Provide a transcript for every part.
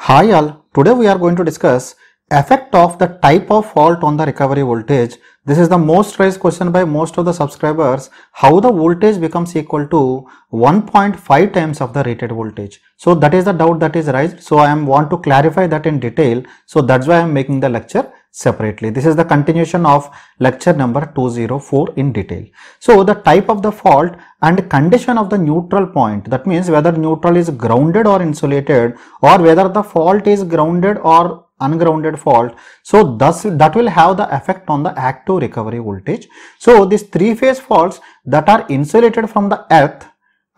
Hi all, today we are going to discuss effect of the type of fault on the recovery voltage. This is the most raised question by most of the subscribers, how the voltage becomes equal to 1.5 times of the rated voltage. So that is the doubt that is raised. So I am want to clarify that in detail. So that's why I am making the lecture separately. This is the continuation of lecture number 204 in detail. So the type of the fault and condition of the neutral point that means whether neutral is grounded or insulated or whether the fault is grounded or ungrounded fault. So thus that will have the effect on the active recovery voltage. So these three phase faults that are insulated from the earth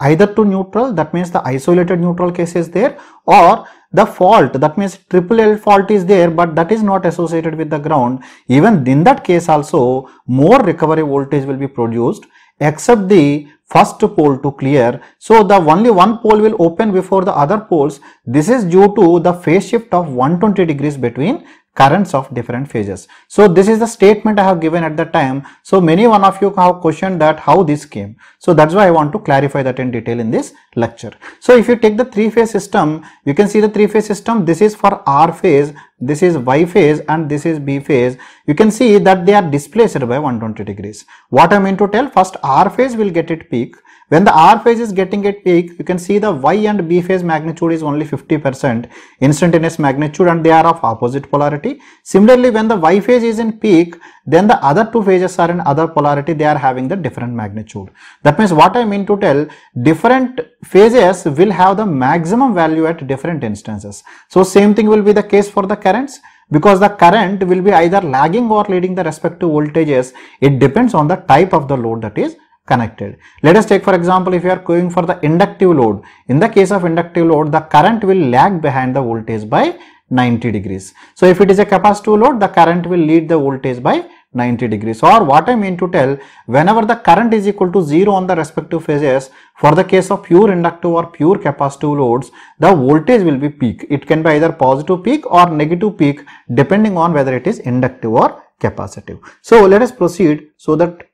either to neutral that means the isolated neutral case is there or the fault that means triple L fault is there but that is not associated with the ground even in that case also more recovery voltage will be produced except the first pole to clear. So, the only one pole will open before the other poles. This is due to the phase shift of 120 degrees between currents of different phases. So this is the statement I have given at the time. So many one of you have questioned that how this came. So that's why I want to clarify that in detail in this lecture. So if you take the three phase system, you can see the three phase system. This is for R phase, this is Y phase and this is B phase. You can see that they are displaced by 120 degrees. What I mean to tell first R phase will get it peak when the R phase is getting at peak, you can see the Y and B phase magnitude is only 50% instantaneous magnitude and they are of opposite polarity. Similarly, when the Y phase is in peak, then the other two phases are in other polarity, they are having the different magnitude. That means what I mean to tell, different phases will have the maximum value at different instances. So, same thing will be the case for the currents because the current will be either lagging or leading the respective voltages. It depends on the type of the load that is connected. Let us take for example if you are going for the inductive load. In the case of inductive load the current will lag behind the voltage by 90 degrees. So if it is a capacitive load the current will lead the voltage by 90 degrees or what I mean to tell whenever the current is equal to 0 on the respective phases for the case of pure inductive or pure capacitive loads the voltage will be peak. It can be either positive peak or negative peak depending on whether it is inductive or capacitive. So let us proceed so that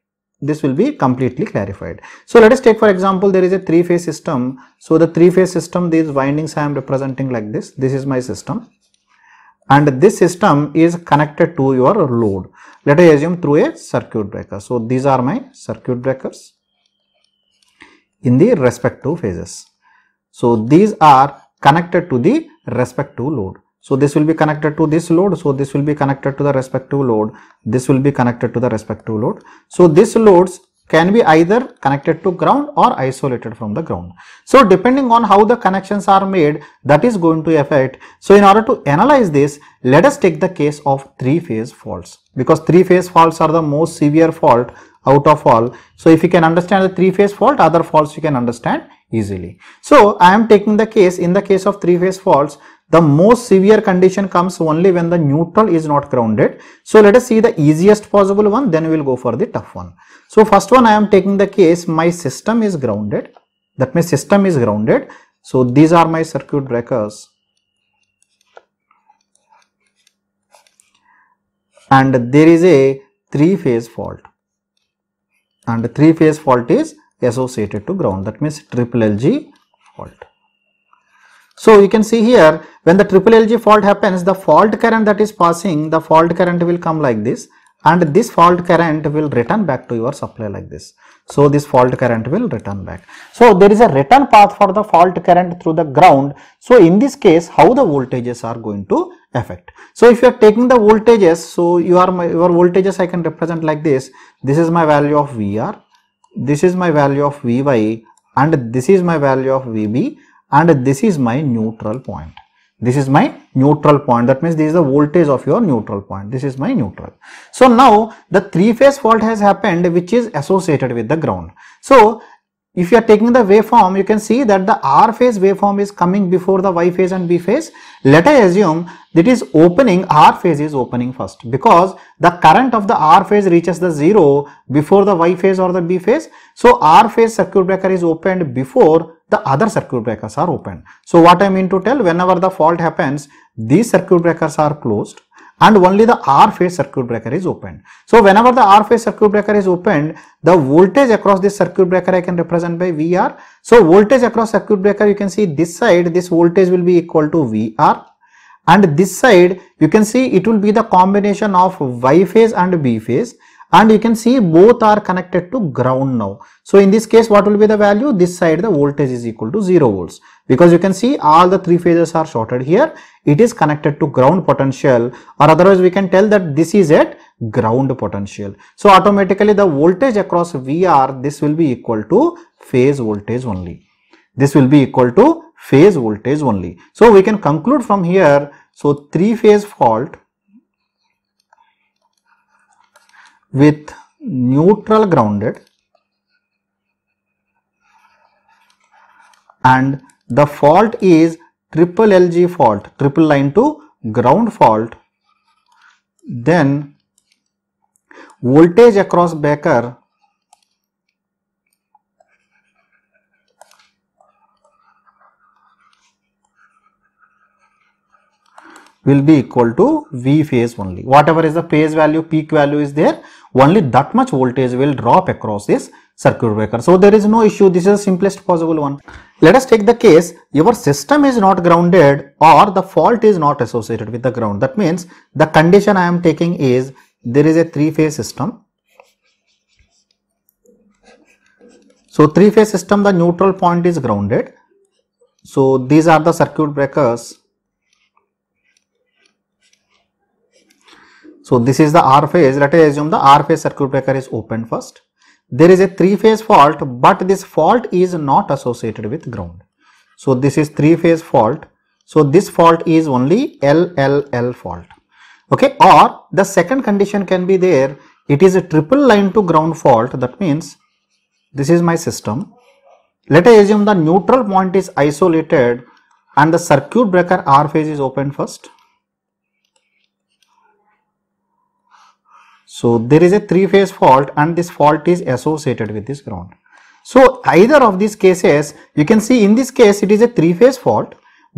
this will be completely clarified. So let us take for example there is a three phase system. So the three phase system these windings I am representing like this. This is my system and this system is connected to your load. Let us assume through a circuit breaker. So these are my circuit breakers in the respective phases. So these are connected to the respective load so this will be connected to this load so this will be connected to the respective load this will be connected to the respective load so these loads can be either connected to ground or isolated from the ground. So depending on how the connections are made that is going to affect. So in order to analyze this let us take the case of three phase faults because three phase faults are the most severe fault out of all. So if you can understand the three phase fault other faults you can understand easily. So I am taking the case in the case of three phase faults the most severe condition comes only when the neutral is not grounded. So let us see the easiest possible one, then we will go for the tough one. So first one I am taking the case, my system is grounded. That means system is grounded. So these are my circuit breakers. And there is a three phase fault. And three phase fault is associated to ground. That means triple LG fault. So you can see here when the triple LG fault happens the fault current that is passing the fault current will come like this and this fault current will return back to your supply like this. So this fault current will return back. So there is a return path for the fault current through the ground. So in this case how the voltages are going to affect. So if you are taking the voltages so you are my, your voltages I can represent like this. This is my value of VR, this is my value of Vy and this is my value of Vb and this is my neutral point. This is my neutral point that means this is the voltage of your neutral point. This is my neutral. So now the three phase fault has happened which is associated with the ground. So if you are taking the waveform you can see that the r phase waveform is coming before the y phase and b phase let us assume that is opening r phase is opening first because the current of the r phase reaches the zero before the y phase or the b phase so r phase circuit breaker is opened before the other circuit breakers are open. So what I mean to tell whenever the fault happens these circuit breakers are closed and only the R phase circuit breaker is opened. So whenever the R phase circuit breaker is opened, the voltage across this circuit breaker I can represent by VR. So voltage across circuit breaker you can see this side this voltage will be equal to VR and this side you can see it will be the combination of Y phase and B phase and you can see both are connected to ground now. So in this case what will be the value? This side the voltage is equal to 0 volts because you can see all the three phases are shorted here. It is connected to ground potential or otherwise we can tell that this is at ground potential. So automatically the voltage across VR this will be equal to phase voltage only. This will be equal to phase voltage only. So we can conclude from here. So three phase fault with neutral grounded and the fault is triple LG fault, triple line to ground fault, then voltage across backer will be equal to V phase only. Whatever is the phase value, peak value is there, only that much voltage will drop across this circuit breaker. So, there is no issue. This is the simplest possible one. Let us take the case your system is not grounded or the fault is not associated with the ground. That means the condition I am taking is there is a three phase system. So, three phase system the neutral point is grounded. So, these are the circuit breakers So this is the R phase. Let us assume the R phase circuit breaker is open first. There is a three phase fault, but this fault is not associated with ground. So this is three phase fault. So this fault is only LLL fault. Okay, or the second condition can be there. It is a triple line to ground fault. That means this is my system. Let us assume the neutral point is isolated and the circuit breaker R phase is open first So there is a three phase fault and this fault is associated with this ground. So either of these cases you can see in this case it is a three phase fault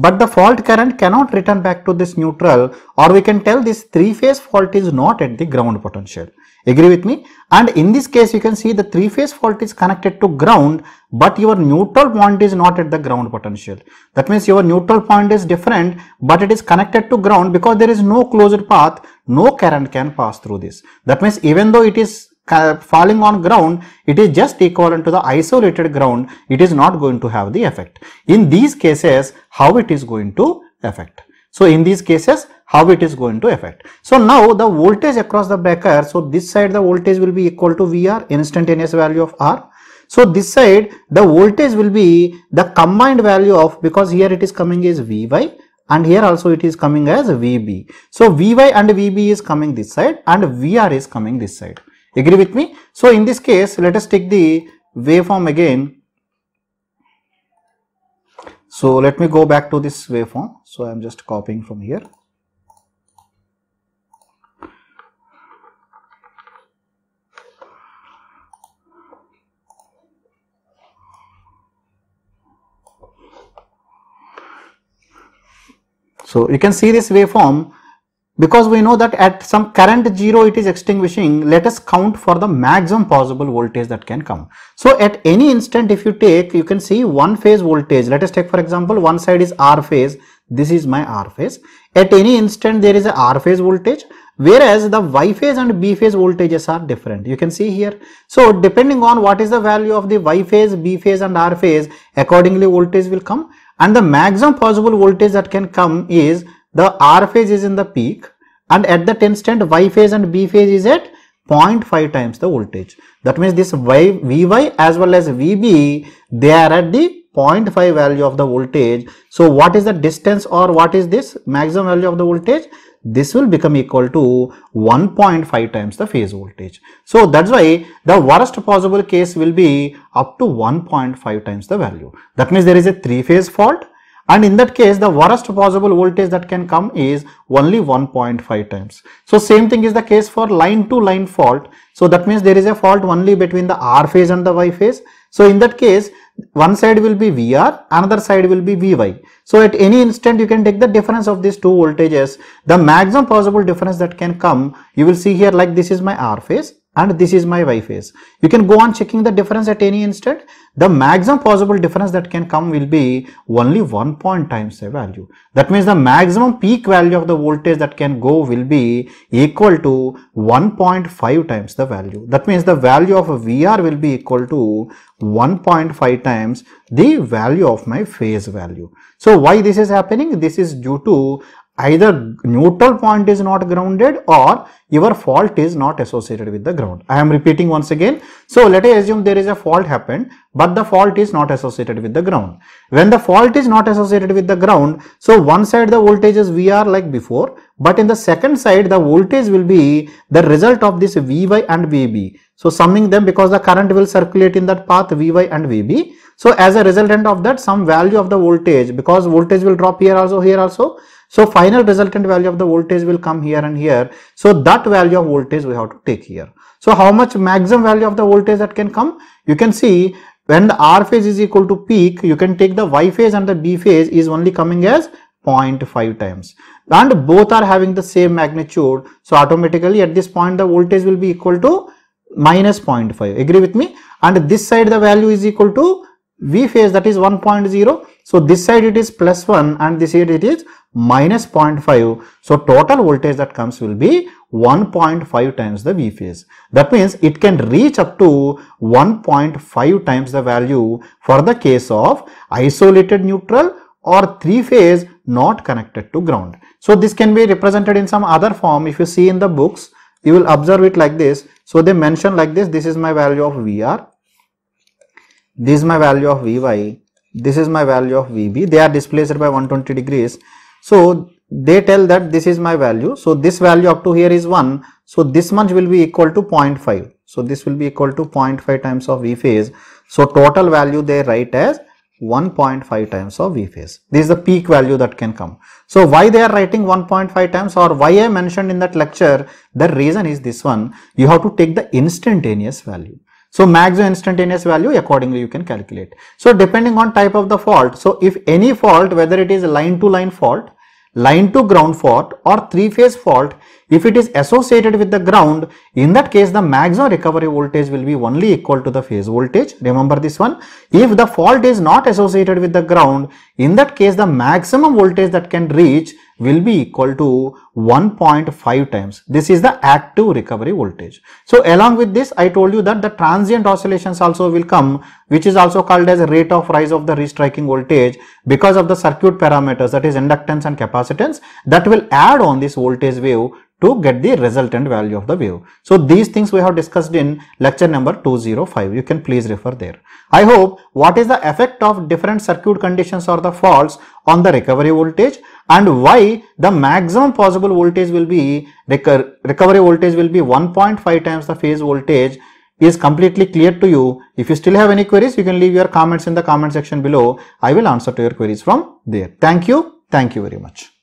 but the fault current cannot return back to this neutral or we can tell this three phase fault is not at the ground potential. Agree with me? And in this case, you can see the three phase fault is connected to ground, but your neutral point is not at the ground potential. That means your neutral point is different, but it is connected to ground because there is no closed path, no current can pass through this. That means even though it is uh, falling on ground, it is just equivalent to the isolated ground. It is not going to have the effect. In these cases, how it is going to affect? So in these cases, how it is going to affect. So now the voltage across the breaker, so this side the voltage will be equal to VR, instantaneous value of R. So this side the voltage will be the combined value of because here it is coming as Vy and here also it is coming as Vb. So Vy and Vb is coming this side and Vr is coming this side. Agree with me? So in this case, let us take the waveform again so let me go back to this waveform. So I am just copying from here. So you can see this waveform because we know that at some current zero it is extinguishing let us count for the maximum possible voltage that can come so at any instant if you take you can see one phase voltage let us take for example one side is r phase this is my r phase at any instant there is a r phase voltage whereas the y phase and b phase voltages are different you can see here so depending on what is the value of the y phase b phase and r phase accordingly voltage will come and the maximum possible voltage that can come is the R phase is in the peak and at the instant, Y phase and B phase is at 0.5 times the voltage. That means this y, Vy as well as Vb, they are at the 0.5 value of the voltage. So, what is the distance or what is this maximum value of the voltage? This will become equal to 1.5 times the phase voltage. So, that is why the worst possible case will be up to 1.5 times the value. That means there is a 3 phase fault and in that case the worst possible voltage that can come is only 1.5 times so same thing is the case for line to line fault so that means there is a fault only between the r phase and the y phase so in that case one side will be vr another side will be vy so at any instant you can take the difference of these two voltages the maximum possible difference that can come you will see here like this is my r phase and this is my y phase. You can go on checking the difference at any instant. The maximum possible difference that can come will be only one point times the value. That means the maximum peak value of the voltage that can go will be equal to 1.5 times the value. That means the value of VR will be equal to 1.5 times the value of my phase value. So why this is happening? This is due to either neutral point is not grounded or your fault is not associated with the ground. I am repeating once again. So, let us assume there is a fault happened but the fault is not associated with the ground. When the fault is not associated with the ground, so one side the voltage is VR like before but in the second side the voltage will be the result of this Vy and Vb. So, summing them because the current will circulate in that path Vy and Vb. So, as a resultant of that some value of the voltage because voltage will drop here also here also. So final resultant value of the voltage will come here and here. So that value of voltage we have to take here. So how much maximum value of the voltage that can come? You can see when the R phase is equal to peak, you can take the Y phase and the B phase is only coming as 0.5 times and both are having the same magnitude. So automatically at this point the voltage will be equal to minus 0.5 agree with me and this side the value is equal to V phase that is 1.0 so this side it is plus 1 and this side it is minus 0.5. So total voltage that comes will be 1.5 times the V phase. That means it can reach up to 1.5 times the value for the case of isolated neutral or three phase not connected to ground. So this can be represented in some other form if you see in the books you will observe it like this. So they mention like this this is my value of VR, this is my value of Vy this is my value of VB they are displaced by 120 degrees so they tell that this is my value so this value up to here is 1 so this much will be equal to 0.5 so this will be equal to 0.5 times of V phase so total value they write as 1.5 times of V phase. This is the peak value that can come. So why they are writing 1.5 times or why I mentioned in that lecture, the reason is this one, you have to take the instantaneous value. So max instantaneous value accordingly you can calculate. So depending on type of the fault, so if any fault whether it is line to line fault, line to ground fault or three phase fault, if it is associated with the ground, in that case the maximum recovery voltage will be only equal to the phase voltage. Remember this one. If the fault is not associated with the ground, in that case the maximum voltage that can reach will be equal to 1.5 times. This is the active recovery voltage. So along with this, I told you that the transient oscillations also will come, which is also called as rate of rise of the restriking voltage because of the circuit parameters that is inductance and capacitance that will add on this voltage wave to get the resultant value of the wave. So these things we have discussed in lecture number 205. You can please refer there. I hope what is the effect of different circuit conditions or the faults on the recovery voltage and why the maximum possible voltage will be recovery voltage will be 1.5 times the phase voltage is completely clear to you. If you still have any queries, you can leave your comments in the comment section below. I will answer to your queries from there. Thank you. Thank you very much.